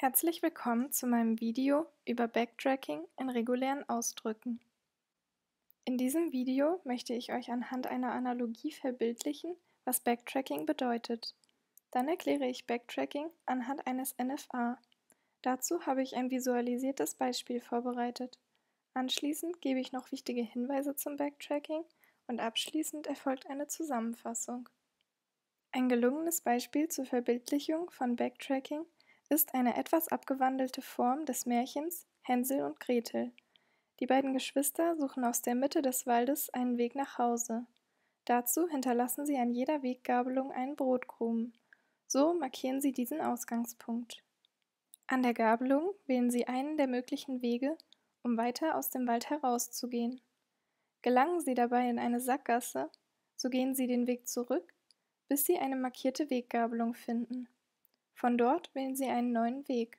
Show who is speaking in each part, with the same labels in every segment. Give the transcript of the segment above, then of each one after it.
Speaker 1: Herzlich willkommen zu meinem Video über Backtracking in regulären Ausdrücken. In diesem Video möchte ich euch anhand einer Analogie verbildlichen, was Backtracking bedeutet. Dann erkläre ich Backtracking anhand eines NFA. Dazu habe ich ein visualisiertes Beispiel vorbereitet. Anschließend gebe ich noch wichtige Hinweise zum Backtracking und abschließend erfolgt eine Zusammenfassung. Ein gelungenes Beispiel zur Verbildlichung von Backtracking – ist eine etwas abgewandelte Form des Märchens Hänsel und Gretel. Die beiden Geschwister suchen aus der Mitte des Waldes einen Weg nach Hause. Dazu hinterlassen sie an jeder Weggabelung einen Brotkrumen. So markieren sie diesen Ausgangspunkt. An der Gabelung wählen sie einen der möglichen Wege, um weiter aus dem Wald herauszugehen. Gelangen sie dabei in eine Sackgasse, so gehen sie den Weg zurück, bis sie eine markierte Weggabelung finden. Von dort wählen sie einen neuen Weg.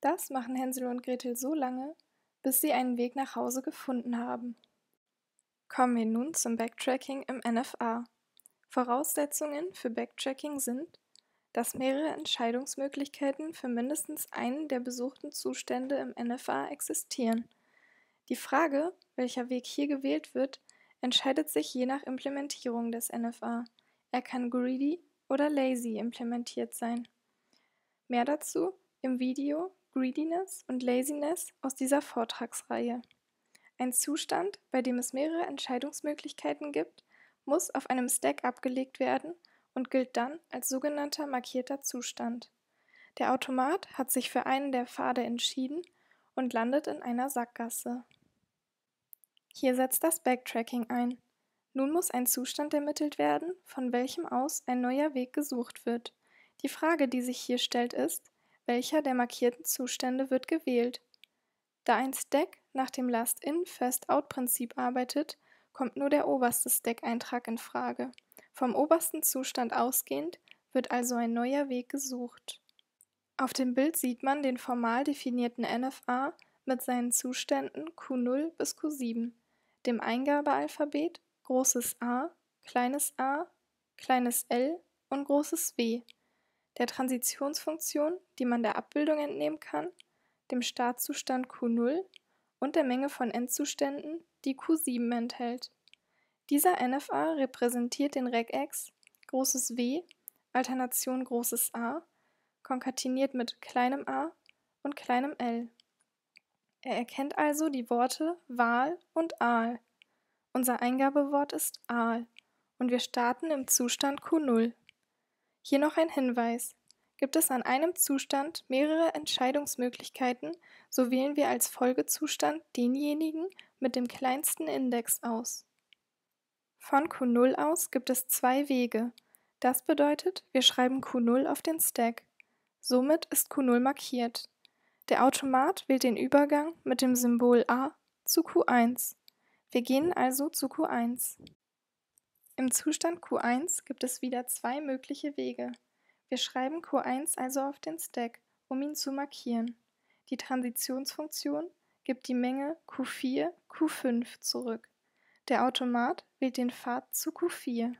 Speaker 1: Das machen Hänsel und Gretel so lange, bis sie einen Weg nach Hause gefunden haben. Kommen wir nun zum Backtracking im NFA. Voraussetzungen für Backtracking sind, dass mehrere Entscheidungsmöglichkeiten für mindestens einen der besuchten Zustände im NFA existieren. Die Frage, welcher Weg hier gewählt wird, entscheidet sich je nach Implementierung des NFA. Er kann greedy oder lazy implementiert sein. Mehr dazu im Video Greediness und Laziness aus dieser Vortragsreihe. Ein Zustand, bei dem es mehrere Entscheidungsmöglichkeiten gibt, muss auf einem Stack abgelegt werden und gilt dann als sogenannter markierter Zustand. Der Automat hat sich für einen der Pfade entschieden und landet in einer Sackgasse. Hier setzt das Backtracking ein. Nun muss ein Zustand ermittelt werden, von welchem aus ein neuer Weg gesucht wird. Die Frage, die sich hier stellt, ist, welcher der markierten Zustände wird gewählt? Da ein Stack nach dem Last-In, First-Out-Prinzip arbeitet, kommt nur der oberste Stack-Eintrag in Frage. Vom obersten Zustand ausgehend wird also ein neuer Weg gesucht. Auf dem Bild sieht man den formal definierten NFA mit seinen Zuständen Q0 bis Q7, dem Eingabealphabet großes a, kleines a, kleines l und großes w der Transitionsfunktion, die man der Abbildung entnehmen kann, dem Startzustand Q0 und der Menge von Endzuständen, die Q7 enthält. Dieser NFA repräsentiert den Regex großes W, Alternation großes A, konkatiniert mit kleinem a und kleinem l. Er erkennt also die Worte Wahl und Aal. Unser Eingabewort ist Aal und wir starten im Zustand Q0. Hier noch ein Hinweis. Gibt es an einem Zustand mehrere Entscheidungsmöglichkeiten, so wählen wir als Folgezustand denjenigen mit dem kleinsten Index aus. Von Q0 aus gibt es zwei Wege. Das bedeutet, wir schreiben Q0 auf den Stack. Somit ist Q0 markiert. Der Automat wählt den Übergang mit dem Symbol A zu Q1. Wir gehen also zu Q1. Im Zustand Q1 gibt es wieder zwei mögliche Wege. Wir schreiben Q1 also auf den Stack, um ihn zu markieren. Die Transitionsfunktion gibt die Menge Q4, Q5 zurück. Der Automat wählt den Pfad zu Q4.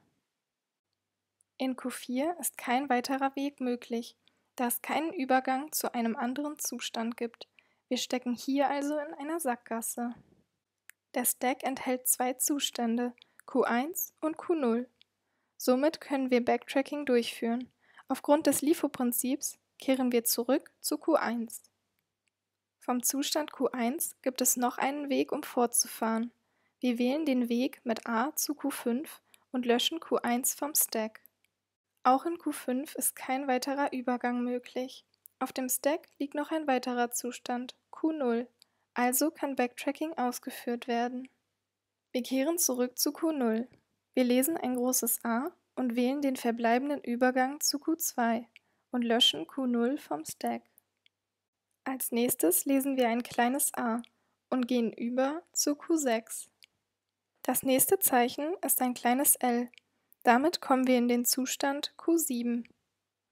Speaker 1: In Q4 ist kein weiterer Weg möglich, da es keinen Übergang zu einem anderen Zustand gibt. Wir stecken hier also in einer Sackgasse. Der Stack enthält zwei Zustände, Q1 und Q0. Somit können wir Backtracking durchführen. Aufgrund des LIFO-Prinzips kehren wir zurück zu Q1. Vom Zustand Q1 gibt es noch einen Weg, um fortzufahren. Wir wählen den Weg mit A zu Q5 und löschen Q1 vom Stack. Auch in Q5 ist kein weiterer Übergang möglich. Auf dem Stack liegt noch ein weiterer Zustand, Q0, also kann Backtracking ausgeführt werden. Wir kehren zurück zu Q0. Wir lesen ein großes A und wählen den verbleibenden Übergang zu Q2 und löschen Q0 vom Stack. Als nächstes lesen wir ein kleines a und gehen über zu Q6. Das nächste Zeichen ist ein kleines l. Damit kommen wir in den Zustand Q7.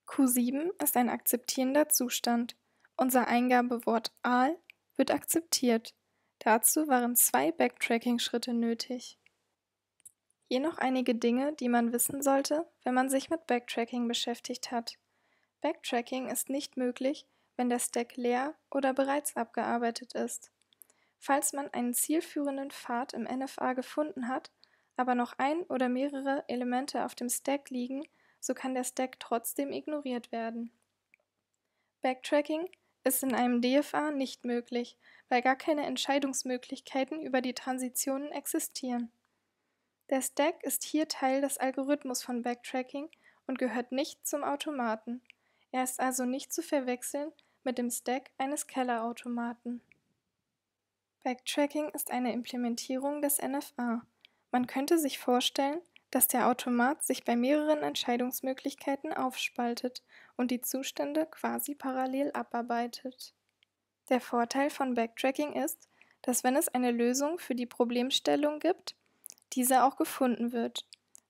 Speaker 1: Q7 ist ein akzeptierender Zustand. Unser Eingabewort AL wird akzeptiert. Dazu waren zwei Backtracking-Schritte nötig. Hier noch einige Dinge, die man wissen sollte, wenn man sich mit Backtracking beschäftigt hat. Backtracking ist nicht möglich, wenn der Stack leer oder bereits abgearbeitet ist. Falls man einen zielführenden Pfad im NFA gefunden hat, aber noch ein oder mehrere Elemente auf dem Stack liegen, so kann der Stack trotzdem ignoriert werden. Backtracking ist in einem DFA nicht möglich, weil gar keine Entscheidungsmöglichkeiten über die Transitionen existieren. Der Stack ist hier Teil des Algorithmus von Backtracking und gehört nicht zum Automaten. Er ist also nicht zu verwechseln mit dem Stack eines Kellerautomaten. Backtracking ist eine Implementierung des NFA. Man könnte sich vorstellen, dass der Automat sich bei mehreren Entscheidungsmöglichkeiten aufspaltet und die Zustände quasi parallel abarbeitet. Der Vorteil von Backtracking ist, dass wenn es eine Lösung für die Problemstellung gibt, diese auch gefunden wird,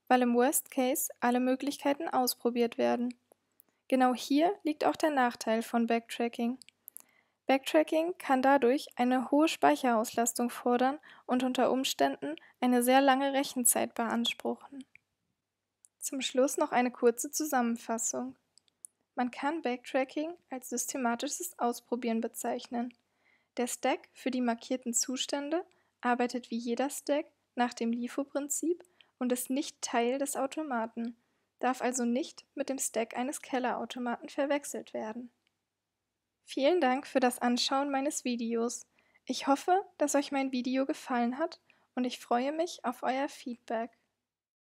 Speaker 1: weil im Worst Case alle Möglichkeiten ausprobiert werden. Genau hier liegt auch der Nachteil von Backtracking. Backtracking kann dadurch eine hohe Speicherauslastung fordern und unter Umständen eine sehr lange Rechenzeit beanspruchen. Zum Schluss noch eine kurze Zusammenfassung. Man kann Backtracking als systematisches Ausprobieren bezeichnen. Der Stack für die markierten Zustände arbeitet wie jeder Stack nach dem LIFO-Prinzip und ist nicht Teil des Automaten, darf also nicht mit dem Stack eines Kellerautomaten verwechselt werden. Vielen Dank für das Anschauen meines Videos. Ich hoffe, dass euch mein Video gefallen hat und ich freue mich auf euer Feedback.